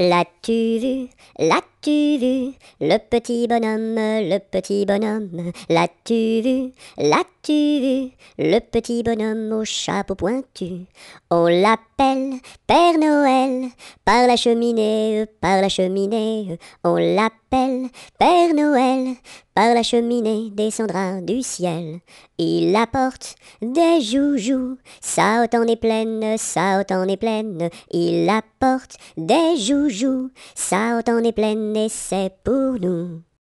L'as-tu vu, l'as-tu vu, le petit bonhomme, le petit bonhomme, l'as-tu vu, l'as-tu vu, le petit bonhomme au chapeau pointu. On l'appelle Père Noël, par la cheminée, par la cheminée, on l'appelle Père Noël, par la cheminée descendra du ciel. Il apporte des joujoux, ça autant est pleine, ça autant est pleine, il apporte des joujoux, ça autant est pleine et c'est pour nous.